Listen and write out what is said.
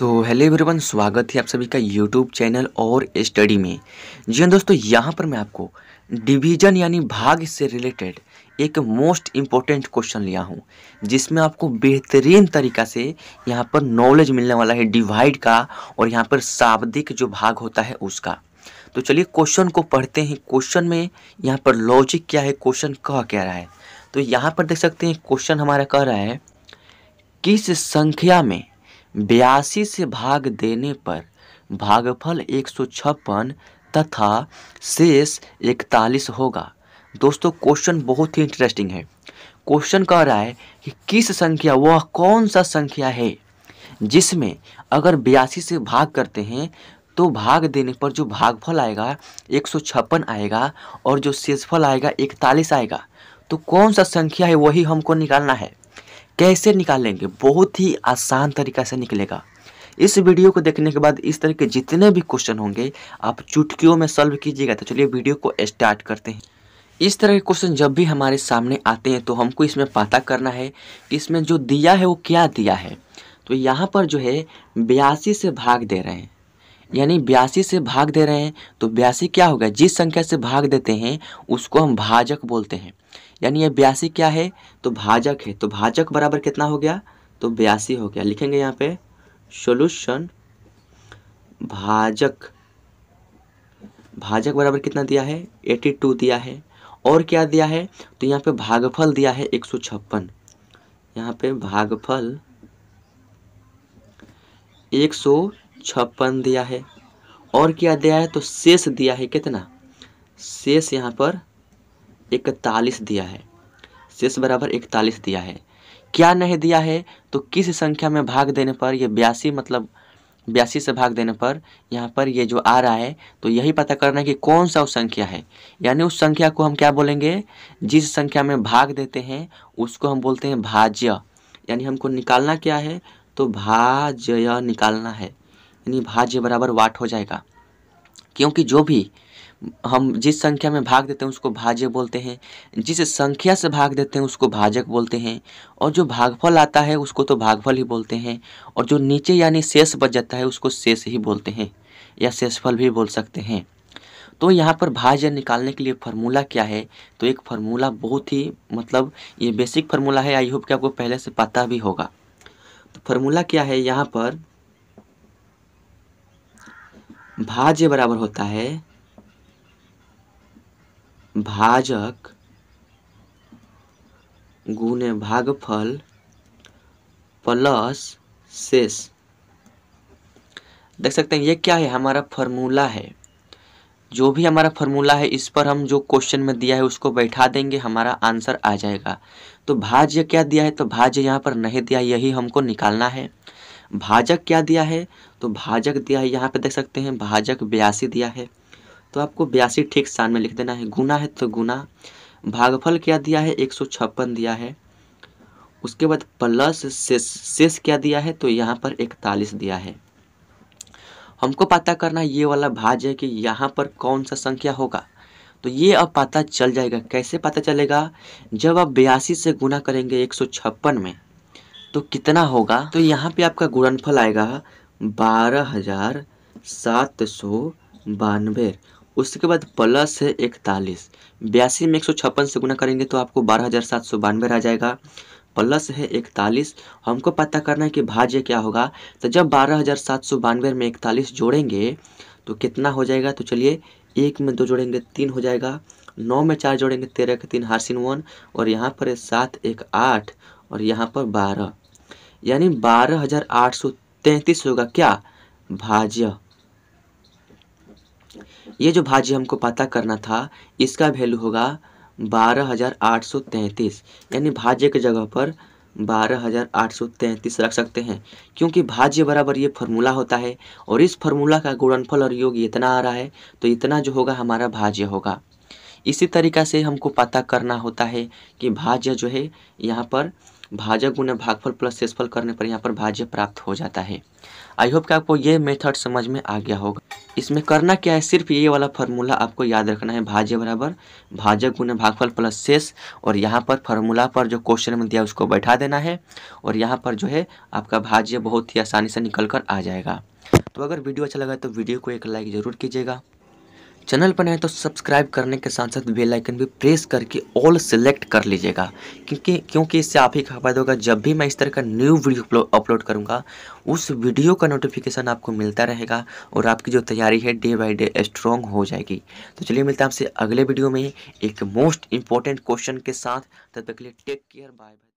तो hello everyone स्वागत है आप सभी का यूट्यूब चैनल और स्टडी में जी हाँ दोस्तों यहाँ पर मैं आपको डिवीजन यानी भाग से रिलेटेड एक मोस्ट इम्पॉर्टेंट क्वेश्चन लिया हूँ जिसमें आपको बेहतरीन तरीका से यहाँ पर नॉलेज मिलने वाला है डिवाइड का और यहाँ पर शाब्दिक जो भाग होता है उसका तो चलिए क्वेश्चन को पढ़ते हैं क्वेश्चन में यहाँ पर लॉजिक क्या है क्वेश्चन कह क्या रहा है तो यहाँ पर देख सकते हैं क्वेश्चन हमारा कह रहा है किस संख्या में बयासी से भाग देने पर भागफल एक सौ छप्पन तथा शेष इकतालीस होगा दोस्तों क्वेश्चन बहुत ही इंटरेस्टिंग है क्वेश्चन कह रहा है कि किस संख्या वह कौन सा संख्या है जिसमें अगर बयासी से भाग करते हैं तो भाग देने पर जो भागफल आएगा एक सौ छप्पन आएगा और जो शेषफल आएगा इकतालीस आएगा तो कौन सा संख्या है वही हमको निकालना है कैसे निकालेंगे बहुत ही आसान तरीका से निकलेगा इस वीडियो को देखने के बाद इस तरह के जितने भी क्वेश्चन होंगे आप चुटकियों में सॉल्व कीजिएगा तो चलिए वीडियो को स्टार्ट करते हैं इस तरह के क्वेश्चन जब भी हमारे सामने आते हैं तो हमको इसमें पता करना है कि इसमें जो दिया है वो क्या दिया है तो यहाँ पर जो है बयासी से भाग दे रहे हैं यानी बयासी से भाग दे रहे हैं तो बयासी क्या होगा जिस संख्या से भाग देते हैं उसको हम भाजक बोलते हैं यानी यह बयासी क्या है तो भाजक है तो भाजक बराबर कितना हो गया तो बयासी हो गया लिखेंगे यहाँ पे सोल्यूशन भाजक भाजक बराबर कितना दिया है एटी टू दिया है और क्या दिया है तो यहाँ पे भागफल दिया है एक सौ छप्पन यहाँ पे भागफल एक सौ छप्पन दिया है और क्या दिया है तो शेष दिया है कितना शेष यहाँ पर इकतालीस दिया है शेष बराबर इकतालीस दिया है क्या नहीं दिया है तो किस संख्या में भाग देने पर यह बयासी मतलब बयासी से भाग देने पर यहाँ पर ये जो आ रहा है तो यही पता करना है कि कौन सा उस संख्या है यानी उस संख्या को हम क्या बोलेंगे जिस संख्या में भाग देते हैं उसको हम बोलते हैं भाज्य यानी हमको निकालना क्या है तो भाज्य निकालना है यानी भाज्य बराबर वाट हो जाएगा क्योंकि जो भी हम जिस संख्या में भाग देते हैं उसको भाज्य बोलते हैं जिस संख्या से भाग देते हैं उसको भाजक बोलते हैं और जो भागफल आता है उसको तो भागफल ही बोलते हैं और जो नीचे यानी शेष बच जाता है उसको शेष ही बोलते हैं या शेषफल भी बोल सकते हैं तो यहाँ पर भाज्य निकालने के लिए फार्मूला क्या है तो एक फार्मूला बहुत ही मतलब ये बेसिक फार्मूला है आई होप कि आपको पहले से पता भी होगा तो फार्मूला क्या है यहाँ पर भाज्य बराबर होता है भाजक गुने भागफल प्लस शेष देख सकते हैं ये क्या है हमारा फॉर्मूला है जो भी हमारा फॉर्मूला है इस पर हम जो क्वेश्चन में दिया है उसको बैठा देंगे हमारा आंसर आ जाएगा तो भाज्य क्या दिया है तो भाज्य यहाँ पर नहीं दिया यही हमको निकालना है भाजक क्या दिया है तो भाजक दिया है यहाँ पे देख सकते हैं भाजक बयासी दिया है तो आपको बयासी ठीक स्थान में लिख देना है गुना है तो गुना भागफल क्या दिया है एक दिया है उसके बाद प्लस शेष क्या दिया है तो यहाँ पर इकतालीस दिया है हमको पता करना ये वाला भाज है कि यहाँ पर कौन सा संख्या होगा तो ये अब पता चल जाएगा कैसे पता चलेगा जब आप बयासी से गुना करेंगे एक में तो कितना होगा तो यहाँ पे आपका गुणनफल आएगा बारह हजार सात सौ बानवे उसके बाद प्लस है इकतालीस बयासी में एक सौ छप्पन से गुना करेंगे तो आपको बारह हज़ार सात सौ बानवे आ जाएगा प्लस है इकतालीस हमको पता करना है कि भाज्य क्या होगा तो जब बारह हज़ार सात सौ बानवे में इकतालीस जोड़ेंगे तो कितना हो जाएगा तो चलिए एक में दो जोड़ेंगे तीन हो जाएगा नौ में चार जोड़ेंगे तेरह के तीन हारसिन वन और यहाँ पर सात एक आठ और यहाँ पर बारह यानी बारह हजार आठ सौ तैतीस होगा क्या भाज्य ये जो भाज्य हमको पता करना था इसका वैल्यू होगा बारह हजार आठ सौ यानी भाज्य के जगह पर बारह हजार आठ सौ तैतीस रख सकते हैं क्योंकि भाज्य बराबर ये फार्मूला होता है और इस फार्मूला का गुणनफल और योग इतना आ रहा है तो इतना जो होगा हमारा भाज्य होगा इसी तरीका से हमको पता करना होता है कि भाज्य जो है यहाँ पर भाजक गुना भागफल प्लस शेषफल करने पर यहाँ पर भाज्य प्राप्त हो जाता है आई होप कि आपको ये मेथड समझ में आ गया होगा इसमें करना क्या है सिर्फ ये वाला फार्मूला आपको याद रखना है भाज्य बराबर भाजक गुना भागफल प्लस शेष और यहाँ पर फार्मूला पर जो क्वेश्चन में दिया उसको बैठा देना है और यहाँ पर जो है आपका भाज्य बहुत ही आसानी से निकल कर आ जाएगा तो अगर वीडियो अच्छा लगा तो वीडियो को एक लाइक ज़रूर कीजिएगा चैनल पर नए तो सब्सक्राइब करने के साथ साथ बेल आइकन भी प्रेस करके ऑल सेलेक्ट कर लीजिएगा क्योंकि क्योंकि इससे आप ही का होगा जब भी मैं इस तरह का न्यू वीडियो अपलोड करूंगा उस वीडियो का नोटिफिकेशन आपको मिलता रहेगा और आपकी जो तैयारी है डे बाई डे स्ट्रॉन्ग हो जाएगी तो चलिए मिलते हैं आपसे अगले वीडियो में एक मोस्ट इंपॉर्टेंट क्वेश्चन के साथ तब तक के लिए टेक केयर बाय बाय